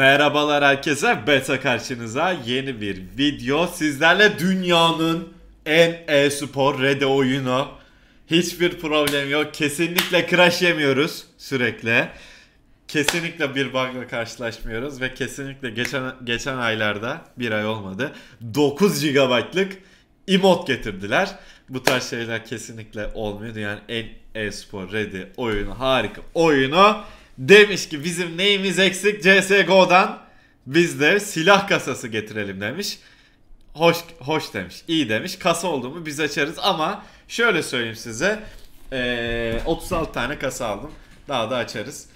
Merhabalar herkese beta karşınıza yeni bir video sizlerle dünyanın en e-spor rede oyunu Hiçbir problem yok kesinlikle crash yemiyoruz sürekli Kesinlikle bir bugla karşılaşmıyoruz ve kesinlikle geçen geçen aylarda bir ay olmadı 9 GB'lık emot getirdiler. Bu tarz şeyler kesinlikle olmuyor. Yani en e-spor ready oyunu harika oyunu Demiş ki bizim neyimiz eksik CSGO'dan biz de silah kasası getirelim demiş. Hoş, hoş demiş, iyi demiş. Kasa oldu biz açarız ama şöyle söyleyeyim size. Ee, 36 tane kasa aldım. Daha da açarız.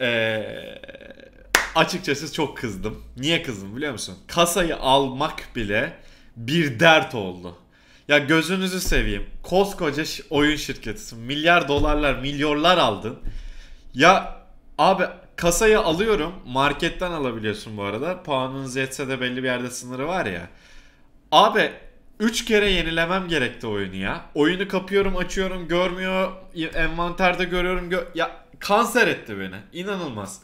Ee, açıkçası çok kızdım. Niye kızdım biliyor musun? Kasayı almak bile bir dert oldu. Ya gözünüzü seveyim. Koskoca oyun şirketisin. Milyar dolarlar, milyonlar aldın. Ya Abi kasayı alıyorum. Marketten alabiliyorsun bu arada. Puanınız yetse de belli bir yerde sınırı var ya. Abi 3 kere yenilemem gerekti oyunu ya. Oyunu kapıyorum, açıyorum, görmüyor. Envanterde görüyorum. Gö ya kanser etti beni. İnanılmaz.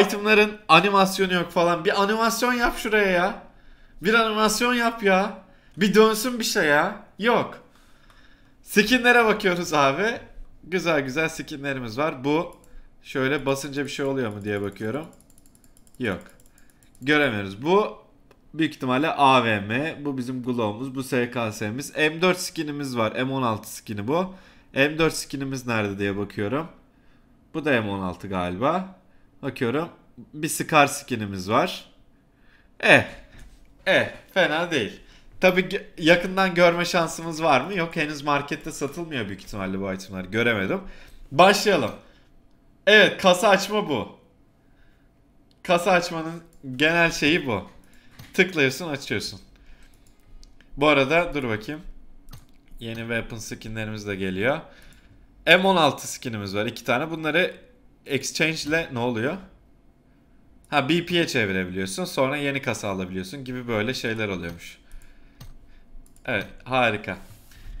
Itemların animasyonu yok falan. Bir animasyon yap şuraya ya. Bir animasyon yap ya. Bir dönsün bir şey ya. Yok. Skinlere bakıyoruz abi. Güzel güzel skinlerimiz var. Bu Şöyle basınca bir şey oluyor mu diye bakıyorum. Yok. Göremiyoruz. Bu büyük ihtimalle AVM. Bu bizim glow'umuz. Bu SKS'miz. M4 skinimiz var. M16 skini bu. M4 skinimiz nerede diye bakıyorum. Bu da M16 galiba. Bakıyorum. Bir Scar skinimiz var. Eh. Eh. Fena değil. Tabi yakından görme şansımız var mı? Yok henüz markette satılmıyor büyük ihtimalle bu itemler. Göremedim. Başlayalım. Evet kasa açma bu. Kasa açmanın genel şeyi bu. Tıklıyorsun açıyorsun. Bu arada dur bakayım. Yeni weapon skinlerimiz de geliyor. M16 skinimiz var. iki tane. Bunları exchange ile ne oluyor? Ha BP'ye çevirebiliyorsun. Sonra yeni kasa alabiliyorsun gibi böyle şeyler oluyormuş. Evet harika.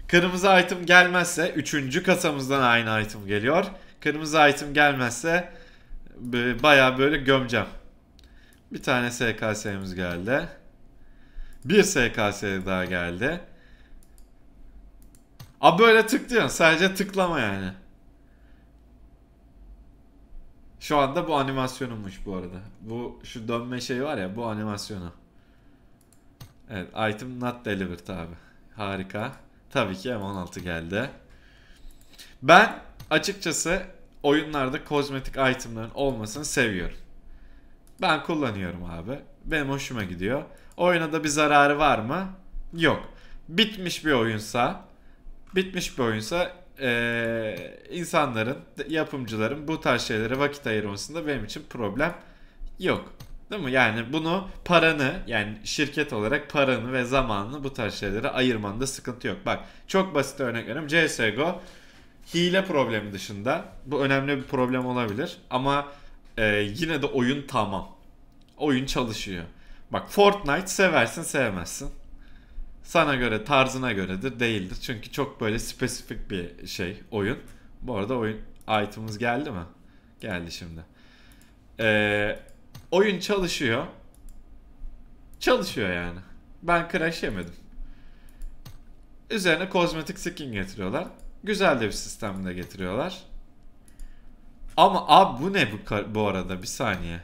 Kırmızı item gelmezse 3. kasamızdan aynı item geliyor. Kırmızı item gelmezse baya böyle gömeceğim. Bir tane SKS'miz geldi. Bir SKS daha geldi. A böyle tıklıyorsun. Sadece tıklama yani. Şu anda bu animasyonummuş bu arada. Bu şu dönme şeyi var ya bu animasyonu. Evet item not delivered abi. Harika. Tabii ki M16 geldi. Ben açıkçası oyunlarda kozmetik itemların olmasını seviyorum. Ben kullanıyorum abi. Benim hoşuma gidiyor. Oyuna da bir zararı var mı? Yok. Bitmiş bir oyunsa bitmiş bir oyunsa ee, insanların, yapımcıların bu tarz şeylere vakit ayırmasında benim için problem yok. Değil mi? Yani bunu paranı yani şirket olarak paranı ve zamanını bu tarz şeylere ayırmanda sıkıntı yok. Bak çok basit örnek veriyorum. CSGO hile problemi dışında bu önemli bir problem olabilir ama e, yine de oyun tamam. Oyun çalışıyor. Bak Fortnite seversin sevmezsin. Sana göre tarzına göredir değildir. Çünkü çok böyle spesifik bir şey oyun. Bu arada oyun item'ımız geldi mi? Geldi şimdi. Ee, oyun çalışıyor. Çalışıyor yani. Ben crash yemedim. Üzerine kozmetik skin getiriyorlar. Güzel de bir sistemde getiriyorlar. Ama abi bu ne bu, bu arada? Bir saniye.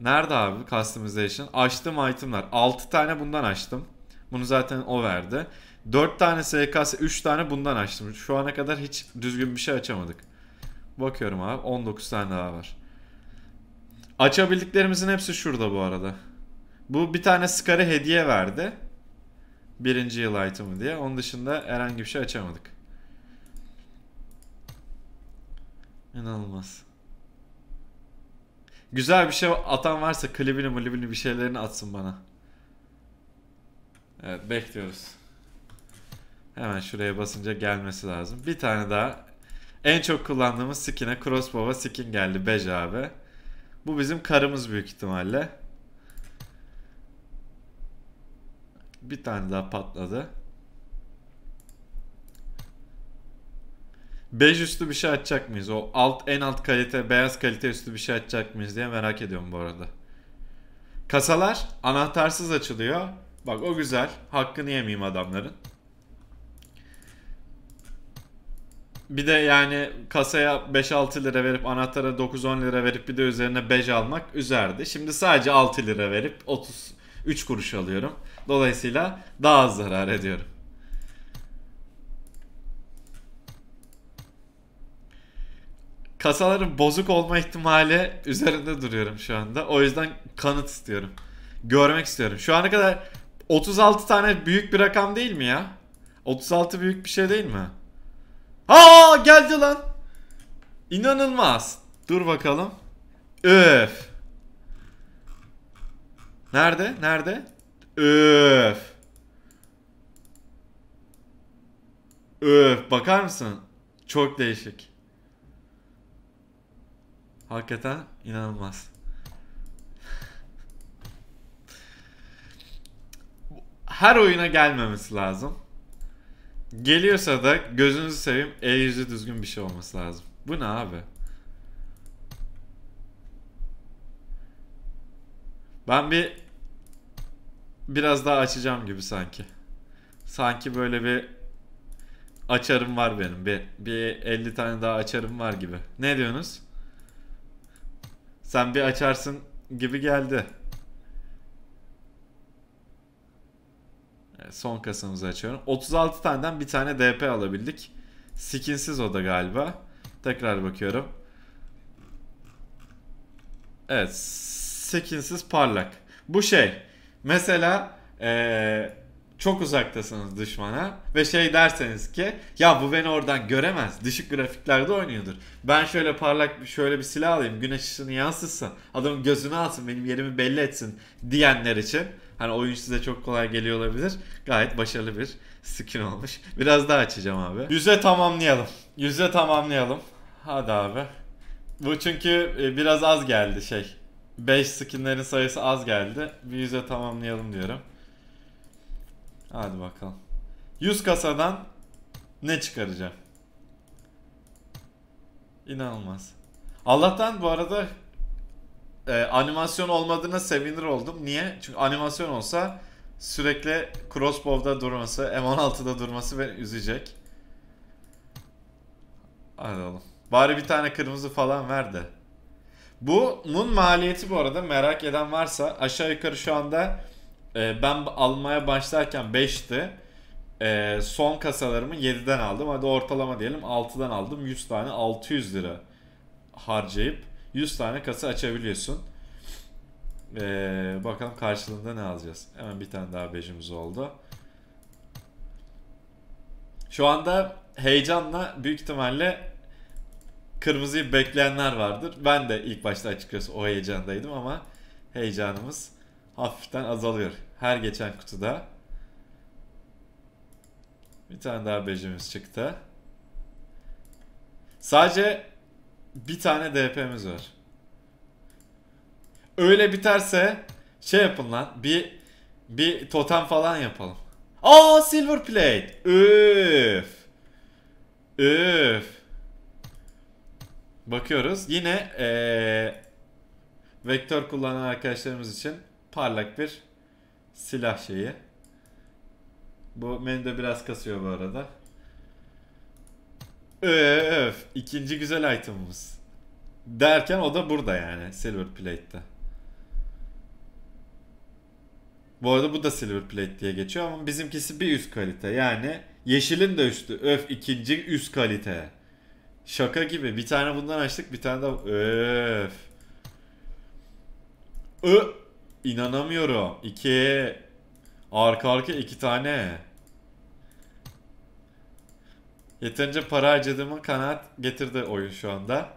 Nerede abi customization? Açtım itemlar. 6 tane bundan açtım. Bunu zaten o verdi. 4 tane SKS, 3 tane bundan açtım. Şu ana kadar hiç düzgün bir şey açamadık. Bakıyorum abi 19 tane daha var. Açabildiklerimizin hepsi şurada bu arada. Bu bir tane Scar'ı hediye verdi. Birinci yıl item'ı diye. Onun dışında herhangi bir şey açamadık. İnanılmaz. Güzel bir şey atan varsa klibini mulibini bir şeylerini atsın bana. Evet bekliyoruz. Hemen şuraya basınca gelmesi lazım. Bir tane daha. En çok kullandığımız skin'e crossbow'a skin geldi Bej abi. Bu bizim karımız büyük ihtimalle. Bir tane daha patladı. Bej üstü bir şey açacak mıyız? O alt en alt kalite, beyaz kalite üstü bir şey açacak mıyız diye merak ediyorum bu arada. Kasalar anahtarsız açılıyor. Bak o güzel. Hakkını yemeyeyim adamların. Bir de yani kasaya 5-6 lira verip anahtara 9-10 lira verip bir de üzerine bej almak üzerdi. Şimdi sadece 6 lira verip 33 kuruş alıyorum. Dolayısıyla daha az zarar ediyorum. kasaların bozuk olma ihtimali üzerinde duruyorum şu anda. O yüzden kanıt istiyorum. Görmek istiyorum. Şu ana kadar 36 tane büyük bir rakam değil mi ya? 36 büyük bir şey değil mi? Aa, geldi lan. İnanılmaz. Dur bakalım. Öf. Nerede? Nerede? Öf. Öf bakar mısın? Çok değişik. Hakikaten inanılmaz. Her oyuna gelmemesi lazım. Geliyorsa da gözünüzü seveyim el yüzü düzgün bir şey olması lazım. Bu ne abi? Ben bir biraz daha açacağım gibi sanki. Sanki böyle bir açarım var benim. Bir, bir 50 tane daha açarım var gibi. Ne diyorsunuz? Sen bir açarsın gibi geldi. son kasamızı açıyorum. 36 taneden bir tane DP alabildik. Skinsiz o da galiba. Tekrar bakıyorum. Evet. Skinsiz parlak. Bu şey. Mesela ee, çok uzaktasınız düşmana ve şey derseniz ki ya bu beni oradan göremez düşük grafiklerde oynuyordur. Ben şöyle parlak bir şöyle bir silah alayım güneş ışını yansıtsın adamın gözünü alsın benim yerimi belli etsin diyenler için hani oyun size çok kolay geliyor olabilir gayet başarılı bir skin olmuş. Biraz daha açacağım abi. Yüze tamamlayalım. Yüze tamamlayalım. Hadi abi. Bu çünkü e, biraz az geldi şey. 5 skinlerin sayısı az geldi. Bir yüze tamamlayalım diyorum. Hadi bakalım. 100 kasadan ne çıkaracağım? İnanılmaz. Allah'tan bu arada e, animasyon olmadığına sevinir oldum. Niye? Çünkü animasyon olsa sürekli crossbow'da durması, M16'da durması beni üzecek. Hadi oğlum. Bari bir tane kırmızı falan ver de. Bunun maliyeti bu arada merak eden varsa aşağı yukarı şu anda e, ben almaya başlarken 5'ti. E, ee, son kasalarımı 7'den aldım. Hadi ortalama diyelim 6'dan aldım. 100 tane 600 lira harcayıp 100 tane kasa açabiliyorsun. Ee, bakalım karşılığında ne alacağız. Hemen bir tane daha bejimiz oldu. Şu anda heyecanla büyük ihtimalle kırmızıyı bekleyenler vardır. Ben de ilk başta açıkçası o heyecandaydım ama heyecanımız hafiften azalıyor. Her geçen kutuda. Bir tane daha becimiz çıktı. Sadece bir tane DP'miz var. Öyle biterse şey yapın lan bir bir totem falan yapalım. Aa silver plate. Üf. Üf. Bakıyoruz. Yine ee, vektör kullanan arkadaşlarımız için parlak bir silah şeyi. Bu menüde biraz kasıyor bu arada. Öf. ikinci güzel itemımız. Derken o da burada yani. Silver Plate'de. Bu arada bu da Silver Plate diye geçiyor ama bizimkisi bir üst kalite. Yani yeşilin de üstü. Öf ikinci üst kalite. Şaka gibi. Bir tane bundan açtık bir tane de öf. Ö İnanamıyorum. İki. Arka arka iki tane. Yeterince para harcadığımın kanaat getirdi oyun şu anda.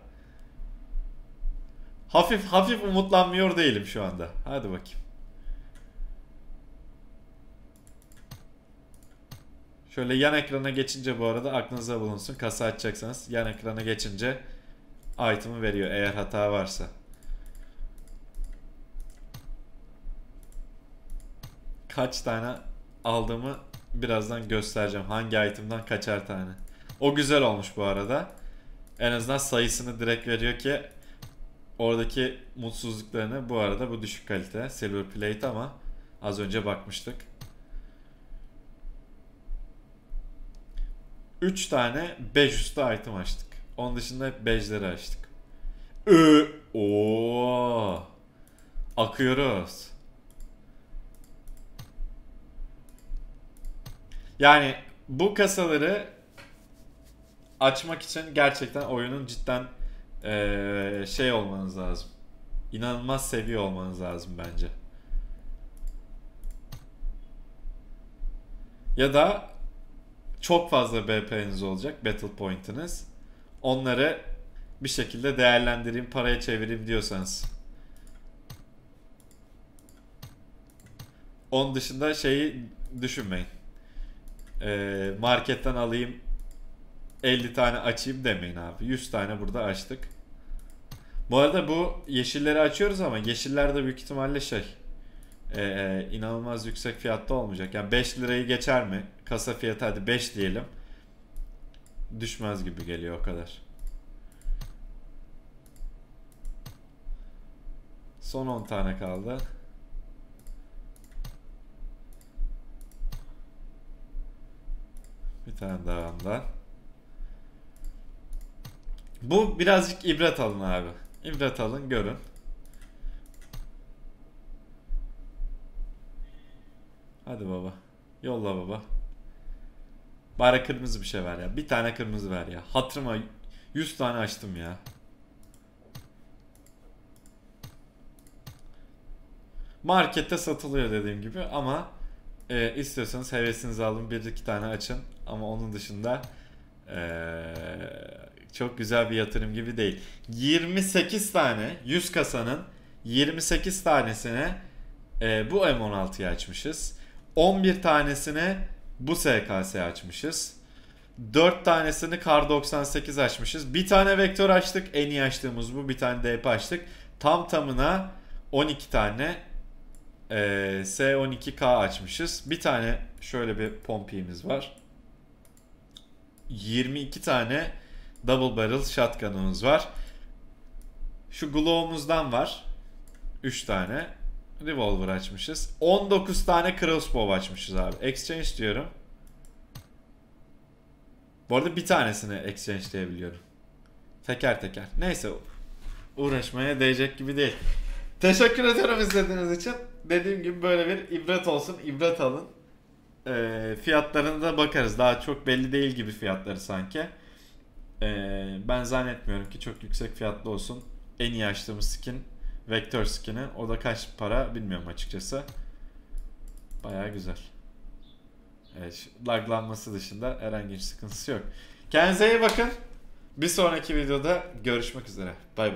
Hafif hafif umutlanmıyor değilim şu anda. Hadi bakayım. Şöyle yan ekrana geçince bu arada aklınıza bulunsun. Kasa açacaksanız yan ekrana geçince item'ı veriyor eğer hata varsa. kaç tane aldığımı birazdan göstereceğim. Hangi itemden kaçar tane. O güzel olmuş bu arada. En azından sayısını direkt veriyor ki oradaki mutsuzluklarını bu arada bu düşük kalite silver plate ama az önce bakmıştık. 3 tane 5 üstü item açtık. Onun dışında hep 5'leri açtık. Ee, ooo. Akıyoruz. Yani bu kasaları açmak için gerçekten oyunun cidden ee, şey olmanız lazım. İnanılmaz seviye olmanız lazım bence. Ya da çok fazla BP'niz olacak, Battle Point'iniz. Onları bir şekilde değerlendireyim, paraya çevireyim diyorsanız. Onun dışında şeyi düşünmeyin e, marketten alayım 50 tane açayım demeyin abi. 100 tane burada açtık. Bu arada bu yeşilleri açıyoruz ama yeşiller de büyük ihtimalle şey e, inanılmaz yüksek fiyatta olmayacak. Yani 5 lirayı geçer mi? Kasa fiyatı hadi 5 diyelim. Düşmez gibi geliyor o kadar. Son 10 tane kaldı. Bir tane daha ondan. Bu birazcık ibret alın abi. İbret alın görün. Hadi baba. Yolla baba. Bari kırmızı bir şey ver ya. Bir tane kırmızı ver ya. Hatırıma 100 tane açtım ya. Markette satılıyor dediğim gibi ama e, istiyorsanız hevesinizi alın bir iki tane açın ama onun dışında e, çok güzel bir yatırım gibi değil. 28 tane 100 kasanın 28 tanesine e, bu M16'yı açmışız. 11 tanesine bu SKS açmışız. 4 tanesini Kar 98 açmışız. Bir tane vektör açtık. En iyi açtığımız bu. Bir tane DP açtık. Tam tamına 12 tane e, ee, S12K açmışız. Bir tane şöyle bir pompiğimiz var. 22 tane double barrel shotgun'ımız var. Şu glow'umuzdan var. 3 tane. Revolver açmışız. 19 tane crossbow açmışız abi. Exchange diyorum. Bu arada bir tanesini exchange diyebiliyorum. Teker teker. Neyse uğraşmaya değecek gibi değil. Teşekkür ederim izlediğiniz için dediğim gibi böyle bir ibret olsun. ibret alın. E, fiyatlarına da bakarız. Daha çok belli değil gibi fiyatları sanki. E, ben zannetmiyorum ki çok yüksek fiyatlı olsun. En iyi açtığımız skin Vector skin'i. O da kaç para bilmiyorum açıkçası. Baya güzel. Evet, laglanması dışında herhangi bir sıkıntısı yok. Kendinize iyi bakın. Bir sonraki videoda görüşmek üzere. Bay bay.